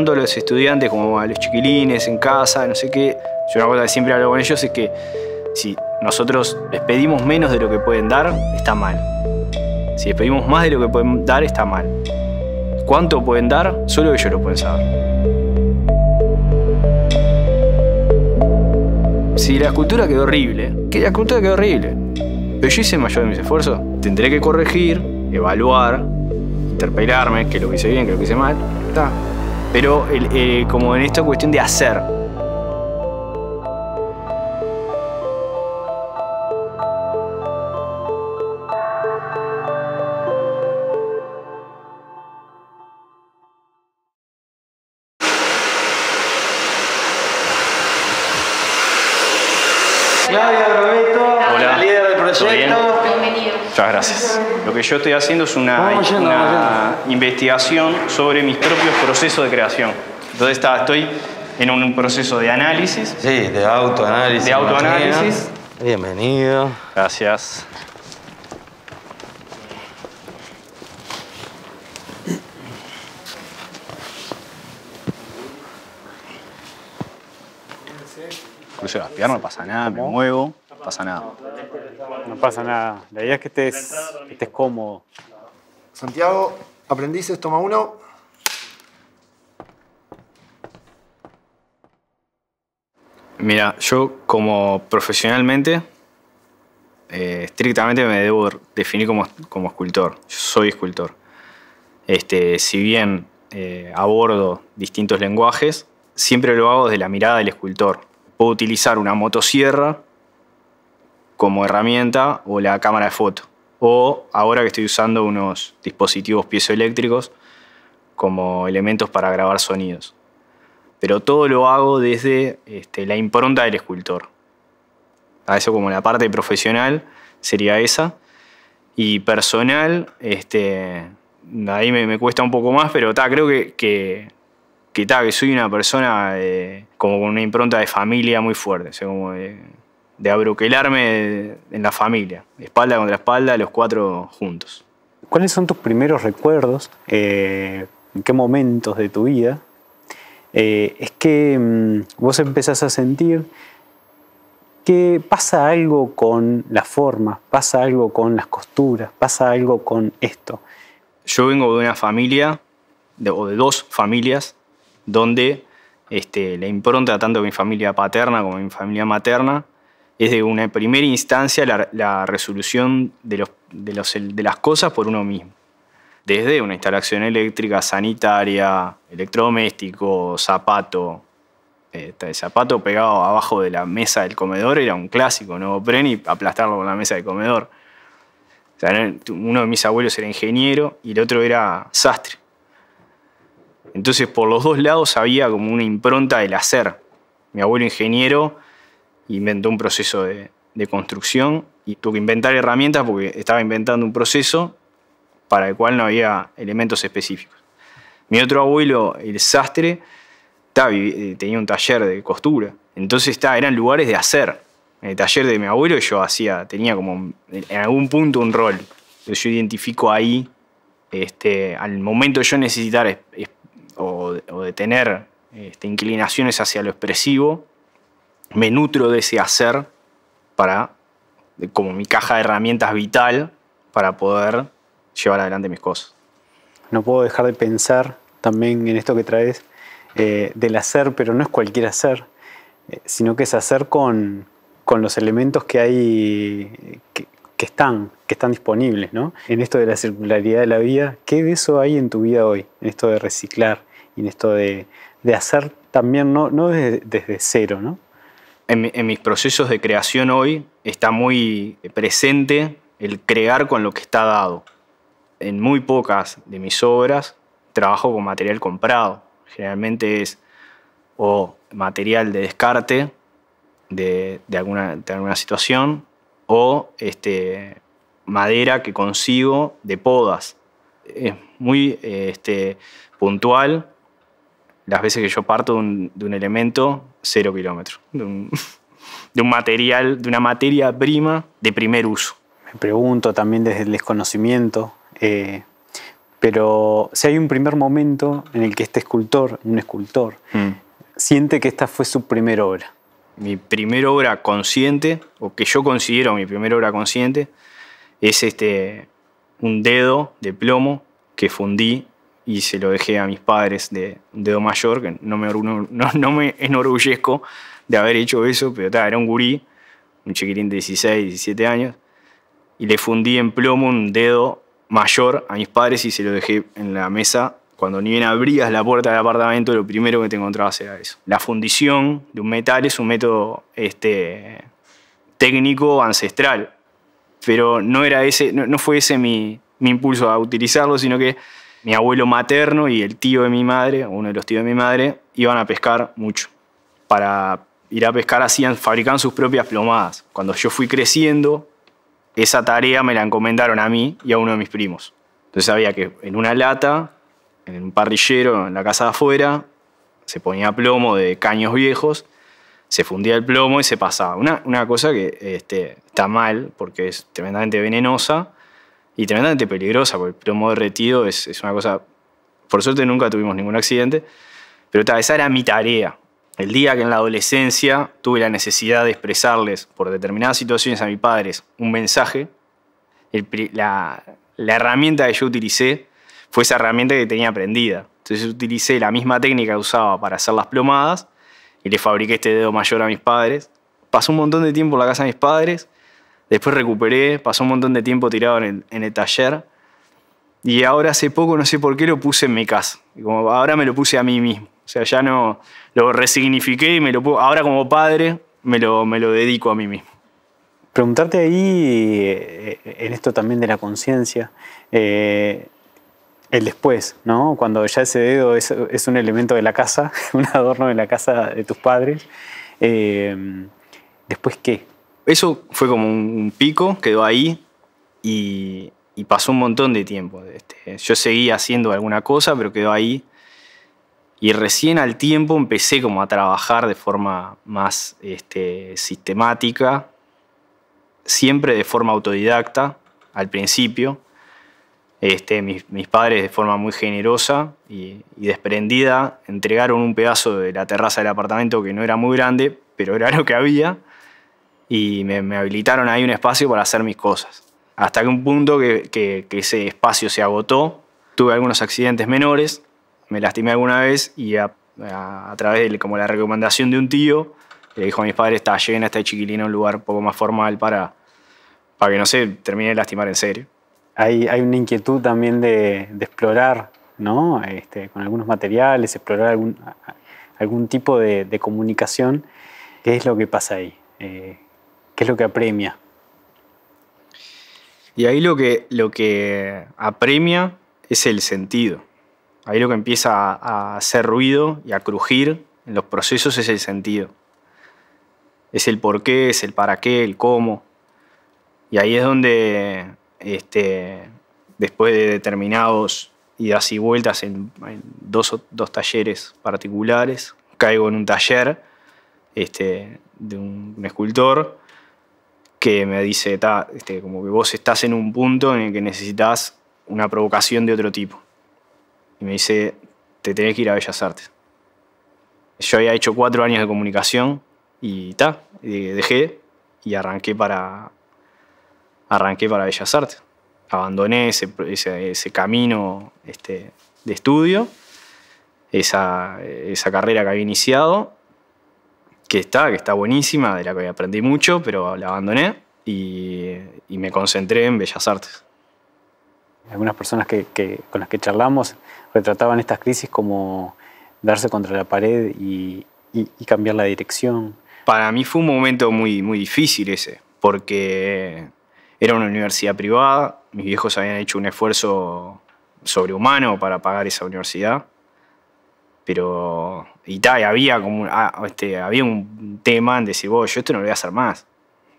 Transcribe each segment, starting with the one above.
tanto a los estudiantes como a los chiquilines en casa, no sé qué. Yo una cosa que siempre hablo con ellos es que si nosotros les pedimos menos de lo que pueden dar, está mal. Si les pedimos más de lo que pueden dar, está mal. ¿Cuánto pueden dar? Solo ellos lo pueden saber. Si la escultura quedó horrible, que la escultura quedó horrible. Pero yo hice mayor de mis esfuerzos. Tendré que corregir, evaluar, interpelarme, que lo hice bien, que lo hice mal. Está pero el, eh, como en esta cuestión de hacer. Muchas gracias. Lo que yo estoy haciendo es una, investigación sobre mis propios procesos de creación. Entonces estoy en un proceso de análisis. Sí, de autoanálisis. De autoanálisis. Bienvenido. Gracias. Cruzo las piernas, no pasa nada, me muevo, no pasa nada. No pasa nada. La idea es que estés, cómodo. Santiago, aprendices, toma uno. Mira, yo como profesionalmente, eh, estrictamente me debo definir como, escultor. Yo soy escultor. Este, si bien eh, abordo distintos lenguajes, siempre lo hago desde la mirada del escultor. Puedo utilizar una motosierra como herramienta o la cámara de foto. O ahora que estoy usando unos dispositivos piezoeléctricos como elementos para grabar sonidos. Pero todo lo hago desde este, la impronta del escultor. A eso como la parte profesional sería esa. Y personal, este, ahí me, cuesta un poco más, pero ta, creo que, que soy una persona eh, como con una impronta de familia muy fuerte, de abroquelarme en la familia, espalda contra espalda, los cuatro juntos. ¿Cuáles son tus primeros recuerdos? Eh, ¿En qué momentos de tu vida? Eh, es que mm, vos empezás a sentir que pasa algo con las formas, pasa algo con las costuras, pasa algo con esto. Yo vengo de una familia, de, o de dos familias, donde este, la impronta tanto de mi familia paterna como de mi familia materna es de una primera instancia la, resolución de, las cosas por uno mismo. Desde una instalación eléctrica, sanitaria, electrodoméstico, zapato, este, el zapato pegado abajo de la mesa del comedor era un clásico, ¿no? y aplastarlo con la mesa del comedor. uno de mis abuelos era ingeniero y el otro era sastre. Entonces, por los dos lados había como una impronta del hacer. Mi abuelo ingeniero inventó un proceso de, construcción y tuvo que inventar herramientas porque estaba inventando un proceso para el cual no había elementos específicos. Mi otro abuelo, el sastre, eh, tenía un taller de costura. Entonces eran lugares de hacer. En el taller de mi abuelo yo hacía, tenía como en algún punto un rol. yo identifico ahí, este, al momento de yo necesitar o, o, de tener este, inclinaciones hacia lo expresivo, me nutro de ese hacer para, como mi caja de herramientas vital para poder llevar adelante mis cosas. No puedo dejar de pensar también en esto que traes eh, del hacer, pero no es cualquier hacer, eh, sino que es hacer con, los elementos que hay, que, están, que están disponibles, ¿no? En esto de la circularidad de la vida, ¿qué de eso hay en tu vida hoy? En esto de reciclar y en esto de, hacer también, no, no desde, desde cero, ¿no? en, mis procesos de creación hoy está muy presente el crear con lo que está dado. En muy pocas de mis obras trabajo con material comprado. Generalmente es o material de descarte de, alguna, situación o este, madera que consigo de podas. Es muy este, puntual las veces que yo parto de un, elemento cero kilómetros. de un, material, de una materia prima de primer uso. Me pregunto también desde el desconocimiento, eh, pero si hay un primer momento en el que este escultor, un escultor, mm. siente que esta fue su primera obra. Mi primera obra consciente, o que yo considero mi primera obra consciente, es este, un dedo de plomo que fundí y se lo dejé a mis padres de, un dedo Mayor, que no me, no, me enorgullezco de haber hecho eso, pero era un gurí, un chiquirín de 16, 17 años, y le fundí en plomo un dedo mayor a mis padres y se lo dejé en la mesa. Cuando ni bien abrías la puerta del apartamento, lo primero que te encontrabas era eso. La fundición de un metal es un método este, técnico ancestral, pero no, era ese, no fue ese mi, mi impulso a utilizarlo, sino que mi abuelo materno y el tío de mi madre, uno de los tíos de mi madre, iban a pescar mucho. Para ir a pescar hacían, fabricaban sus propias plomadas. Cuando yo fui creciendo, esa tarea me la encomendaron a mí y a uno de mis primos. Entonces sabía que en una lata, en un parrillero, en la casa de afuera, se ponía plomo de caños viejos, se fundía el plomo y se pasaba. Una, cosa que este, está mal porque es tremendamente venenosa, y tremendamente peligrosa, porque el plomo derretido es, una cosa... Por suerte nunca tuvimos ningún accidente, pero esa era mi tarea. El día que en la adolescencia tuve la necesidad de expresarles por determinadas situaciones a mis padres un mensaje, la, herramienta que yo utilicé fue esa herramienta que tenía aprendida. Entonces utilicé la misma técnica que usaba para hacer las plomadas y le fabriqué este dedo mayor a mis padres. Pasó un montón de tiempo en la casa de mis padres Después recuperé, pasó un montón de tiempo tirado en el, taller. Y ahora hace poco, no sé por qué, lo puse en mi casa. Como ahora me lo puse a mí mismo. O sea, ya no lo resignifiqué y me lo ahora como padre me lo, dedico a mí mismo. Preguntarte ahí, eh, en esto también de la conciencia, eh, el después, ¿no? Cuando ya ese dedo es, un elemento de la casa, un adorno de la casa de tus padres, eh, ¿después qué? Eso fue como un pico, quedó ahí y, pasó un montón de tiempo. Este, yo seguía haciendo alguna cosa, pero quedó ahí. Y recién al tiempo empecé como a trabajar de forma más este, sistemática, siempre de forma autodidacta al principio. Este, mis, padres de forma muy generosa y, desprendida entregaron un pedazo de la terraza del apartamento que no era muy grande, pero era lo que había, y me, habilitaron ahí un espacio para hacer mis cosas. Hasta que un punto que, que, ese espacio se agotó, tuve algunos accidentes menores, me lastimé alguna vez y a, través de como la recomendación de un tío, le dijo a mis padres, está, llena, está este chiquilino un lugar un poco más formal para, para que no se termine de lastimar en serio. Hay, hay una inquietud también de, explorar, ¿no? Este, con algunos materiales, explorar algún, algún tipo de, comunicación. ¿Qué es lo que pasa ahí? Eh, ¿Qué es lo que apremia? Y ahí lo que, lo que apremia es el sentido. Ahí lo que empieza a, hacer ruido y a crujir en los procesos es el sentido. Es el por qué, es el para qué, el cómo. Y ahí es donde, este, después de determinados idas y vueltas en, dos, dos, talleres particulares, caigo en un taller este, de un escultor que me dice, Ta, este, como que vos estás en un punto en el que necesitas una provocación de otro tipo. Y me dice, te tenés que ir a Bellas Artes. Yo había hecho cuatro años de comunicación y ta, dejé y arranqué para, arranqué para Bellas Artes. Abandoné ese, ese, ese camino este, de estudio, esa, esa carrera que había iniciado que está, que está buenísima, de la que aprendí mucho, pero la abandoné y, me concentré en Bellas Artes. Algunas personas que, con las que charlamos retrataban estas crisis como darse contra la pared y, y cambiar la dirección. Para mí fue un momento muy, muy difícil ese, porque era una universidad privada, mis viejos habían hecho un esfuerzo sobrehumano para pagar esa universidad pero. Y, tal había como. Ah, este, había un tema en decir, vos, yo esto no lo voy a hacer más.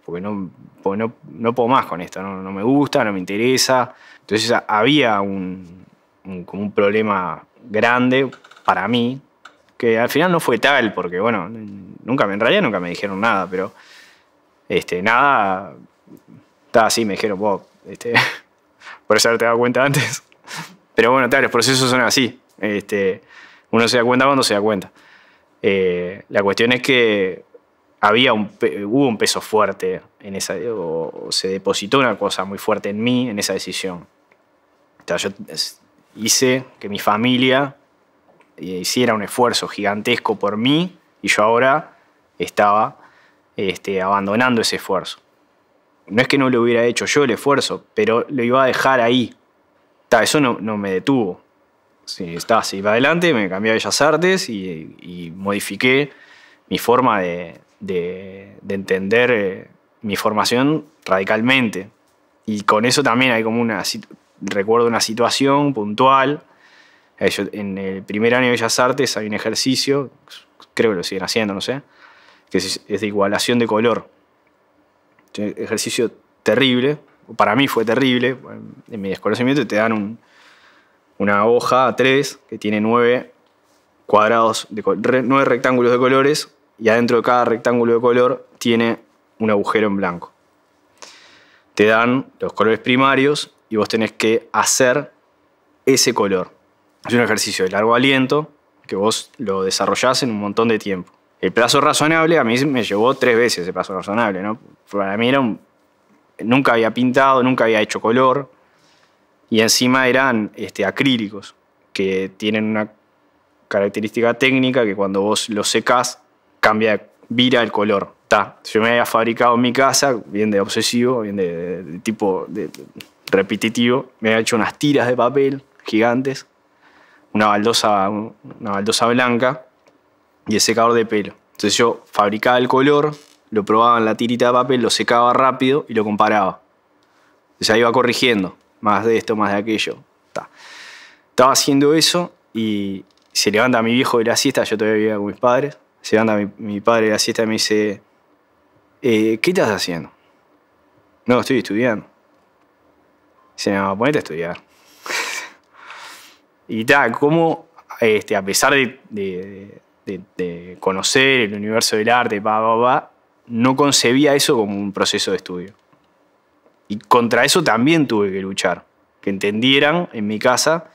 Porque no, pues no, no, puedo más con esto. No, no, me gusta, no me interesa. Entonces había un, como un problema grande para mí. Que al final no fue tal, porque bueno, nunca, en realidad nunca me dijeron nada, pero este, nada. estaba así, me dijeron, vos, este, por eso te dado cuenta antes. Pero bueno, tal, los procesos son así. Este, uno se da cuenta cuando se da cuenta. Eh, la cuestión es que había un, hubo un peso fuerte en esa, o, se depositó una cosa muy fuerte en mí en esa decisión. yo hice que mi familia eh, hiciera un esfuerzo gigantesco por mí y yo ahora estaba este, abandonando ese esfuerzo. No es que no lo hubiera hecho yo el esfuerzo, pero lo iba a dejar ahí. eso no me detuvo sí, está, así. para adelante, me cambié a Bellas Artes y, modifiqué mi forma de, entender eh, mi formación radicalmente. Y con eso también hay como una, recuerdo una situación puntual. Eh, en el primer año de Bellas Artes hay un ejercicio, creo que lo siguen haciendo, no sé, que es, de igualación de color. Un ejercicio terrible, para mí fue terrible, en mi desconocimiento te dan un, una hoja a 3 que tiene nueve cuadrados, de, rectángulos de colores y adentro de cada rectángulo de color tiene un agujero en blanco. Te dan los colores primarios y vos tenés que hacer ese color. Es un ejercicio de largo aliento que vos lo desarrollás en un montón de tiempo. El plazo razonable a mí me llevó tres veces el plazo razonable, Para mí era Nunca había pintado, nunca había hecho color y encima eran este, acrílicos, que tienen una característica técnica que cuando vos los secás cambia, vira el color. Ta, yo me había fabricado en mi casa, bien de obsesivo, bien de, tipo de, repetitivo, me había hecho unas tiras de papel gigantes, una baldosa, una baldosa blanca y el secador de pelo. Entonces yo fabricaba el color, lo probaba en la tirita de papel, lo secaba rápido y lo comparaba. Entonces ahí iba corrigiendo más de esto, más de aquello. Estaba haciendo eso y se levanta mi viejo de la siesta, yo todavía vivía con mis padres, se levanta mi, padre de la siesta y me dice, eh, ¿qué estás haciendo? No, estoy estudiando. Se me va a estudiar. y tal, como este, a pesar de, conocer el universo del arte, pa, no concebía eso como un proceso de estudio. Y contra eso también tuve que luchar. Que entendieran en mi casa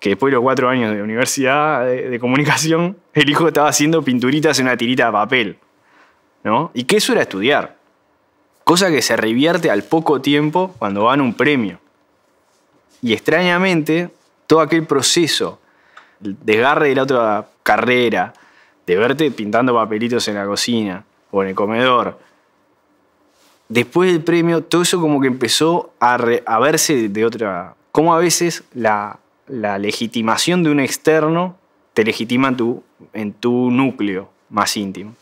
que después de los cuatro años de universidad de, comunicación, el hijo estaba haciendo pinturitas en una tirita de papel. ¿no? Y que eso era estudiar. Cosa que se revierte al poco tiempo cuando van un premio. Y extrañamente, todo aquel proceso, el desgarre de la otra carrera, de verte pintando papelitos en la cocina o en el comedor, después del premio, todo eso como que empezó a, verse de otra... ¿Cómo a veces la, legitimación de un externo te legitima en tu, en tu núcleo más íntimo.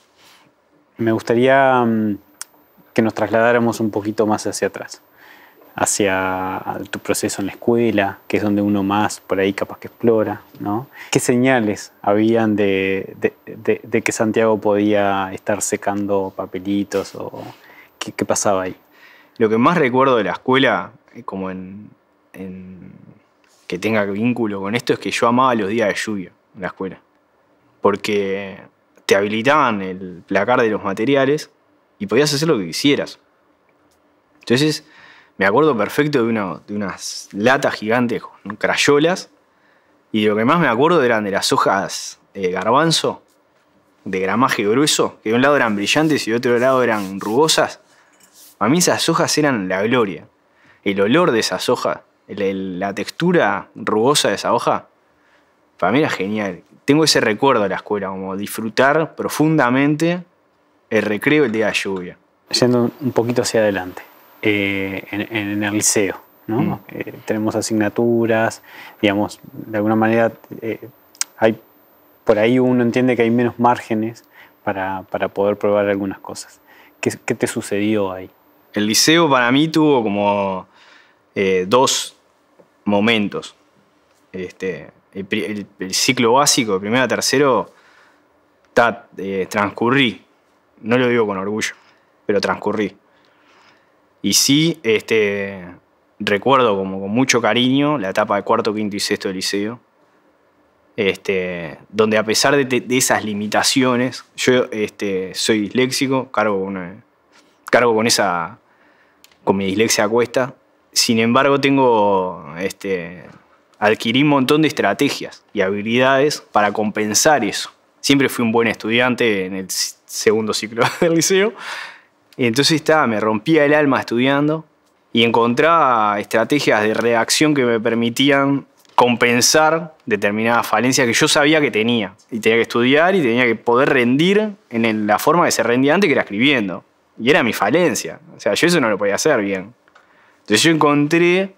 Me gustaría mm, que nos trasladáramos un poquito más hacia atrás, hacia tu proceso en la escuela, que es donde uno más por ahí capaz que explora, ¿no? ¿Qué señales habían de que Santiago podía estar secando papelitos o qué, pasaba ahí. Lo que más recuerdo de la escuela, eh, como en, que tenga vínculo con esto, es que yo amaba los días de lluvia en la escuela. Porque te habilitaban el placar de los materiales y podías hacer lo que quisieras. Entonces, me acuerdo perfecto de, unas latas gigantes con crayolas. Y lo que más me acuerdo eran de las hojas de garbanzo, de gramaje grueso, que de un lado eran brillantes y de otro lado eran rugosas a mí esas hojas eran la gloria. El olor de esas hojas, la textura rugosa de esa hoja, para mí era genial. Tengo ese recuerdo de la escuela, como disfrutar profundamente el recreo el día de lluvia. Yendo un poquito hacia adelante, eh, en, el liceo, mm. eh, tenemos asignaturas, digamos, de alguna manera eh, hay, por ahí uno entiende que hay menos márgenes para, poder probar algunas cosas. ¿Qué, te sucedió ahí? El liceo para mí tuvo como eh, dos momentos. Este, el, ciclo básico, primero a tercero, eh, transcurrí. No lo digo con orgullo, pero transcurrí. Y sí, este, recuerdo como con mucho cariño la etapa de cuarto, quinto y sexto del liceo. Este, donde a pesar de, esas limitaciones, yo este, soy disléxico, cargo cargo con esa con mi dislexia cuesta. Sin embargo, tengo este, adquirí un montón de estrategias y habilidades para compensar eso. Siempre fui un buen estudiante en el segundo ciclo del liceo. Y entonces estaba, me rompía el alma estudiando y encontraba estrategias de reacción que me permitían compensar determinadas falencias que yo sabía que tenía. Y tenía que estudiar y tenía que poder rendir en la forma de se rendía antes, que era escribiendo. Y era mi falencia. O sea, yo eso no lo podía hacer bien. Entonces yo encontré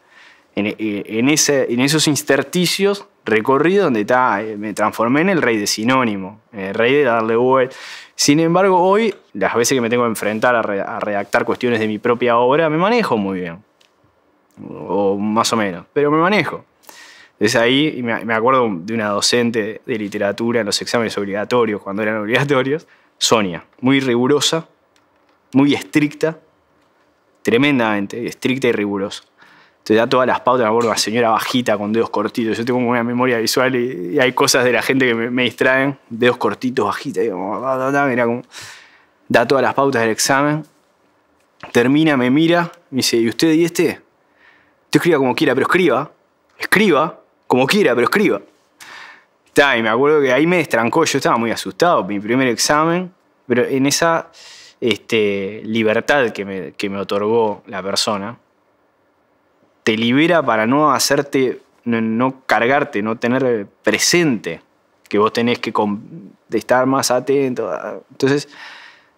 en, eh, en, ese, en esos intersticios recorrido donde está eh, me transformé en el rey de sinónimo, el rey de darle vuelta. Sin embargo, hoy, las veces que me tengo que enfrentar a, a redactar cuestiones de mi propia obra, me manejo muy bien. O más o menos, pero me manejo. Desde ahí me acuerdo de una docente de literatura en los exámenes obligatorios, cuando eran obligatorios, Sonia, muy rigurosa, muy estricta, tremendamente estricta y rigurosa. Te da todas las pautas, me acuerdo, una señora bajita con dedos cortitos. Yo tengo una memoria visual y, hay cosas de la gente que me, distraen, dedos cortitos, bajita, da, mira, como, da todas las pautas del examen. Termina, me mira, me dice, ¿y usted y este? Te escriba como quiera, pero escriba. Escriba, como quiera, pero escriba. y me acuerdo que ahí me destrancó, yo estaba muy asustado, mi primer examen, pero en esa este, libertad que me, otorgó la persona, te libera para no hacerte, no, cargarte, no tener presente que vos tenés que estar más atento. Entonces,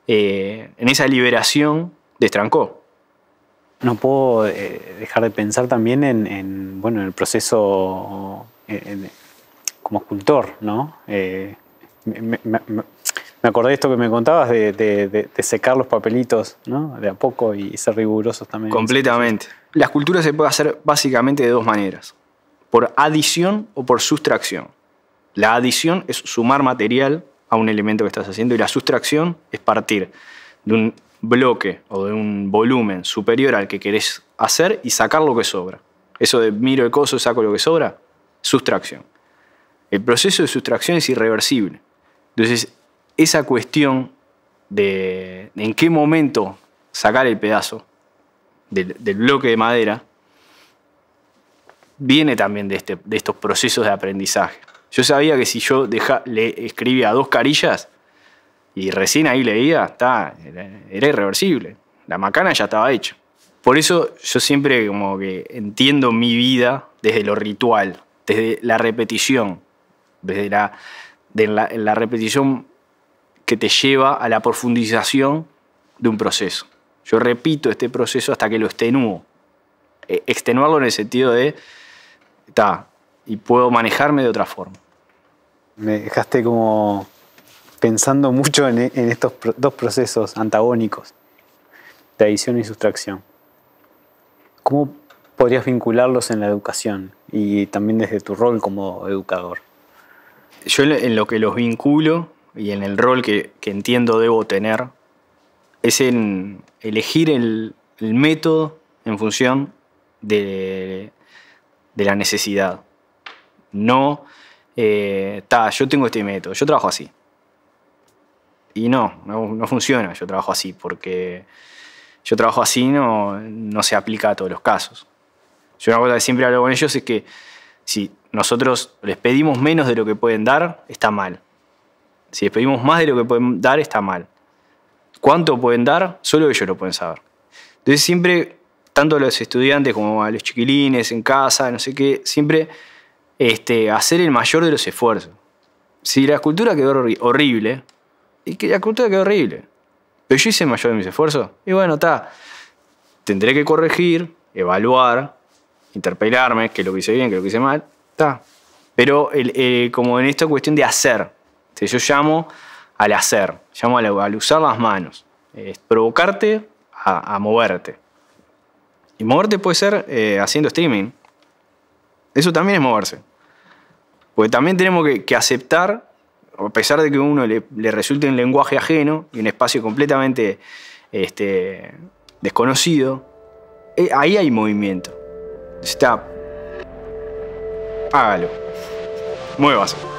eh, en esa liberación destrancó. No puedo eh, dejar de pensar también en, bueno, en el proceso como escultor, ¿no? Eh, me acordé de esto que me contabas de, secar los papelitos, De a poco y ser rigurosos también. Completamente. La escultura se puede hacer básicamente de dos maneras, por adición o por sustracción. La adición es sumar material a un elemento que estás haciendo y la sustracción es partir de un bloque o de un volumen superior al que querés hacer y sacar lo que sobra. Eso de miro el coso, saco lo que sobra, sustracción. El proceso de sustracción es irreversible. Entonces, esa cuestión de, en qué momento sacar el pedazo del, bloque de madera viene también de, este, de estos procesos de aprendizaje. Yo sabía que si yo deja, le escribía dos carillas y recién ahí leía, está, era, irreversible. La macana ya estaba hecha. Por eso yo siempre como que entiendo mi vida desde lo ritual, desde la repetición, desde la, de la repetición que te lleva a la profundización de un proceso. Yo repito este proceso hasta que lo extenúo. E, extenuarlo en el sentido de, está, y puedo manejarme de otra forma. Me dejaste como pensando mucho en, estos dos procesos antagónicos, de adición y sustracción. ¿Cómo podrías vincularlos en la educación y también desde tu rol como educador? Yo en lo que los vinculo y en el rol que, entiendo debo tener, es en elegir el, método en función de, la necesidad. No, eh, yo tengo este método, yo trabajo así. Y no, no, funciona, yo trabajo así, porque yo trabajo así no, no se aplica a todos los casos. Yo una cosa que siempre hablo con ellos es que si nosotros les pedimos menos de lo que pueden dar, está mal. Si les pedimos más de lo que pueden dar, está mal. ¿Cuánto pueden dar? Solo ellos lo pueden saber. Entonces siempre, tanto a los estudiantes como a los chiquilines en casa, no sé qué, siempre este, hacer el mayor de los esfuerzos. Si la escultura quedó horrible, y que la cultura quedó horrible, pero yo hice el mayor de mis esfuerzos, y bueno, está. Tendré que corregir, evaluar, interpelarme, que lo que hice bien, que lo que hice mal, está. Pero eh, como en esta cuestión de hacer, este, yo llamo al hacer, llamo al, usar las manos, es provocarte a, moverte. Y moverte puede ser eh, haciendo streaming. Eso también es moverse. Porque también tenemos que, aceptar, a pesar de que a uno le, resulte un lenguaje ajeno y un espacio completamente este, desconocido, eh, ahí hay movimiento. Está. Hágalo. Muevas.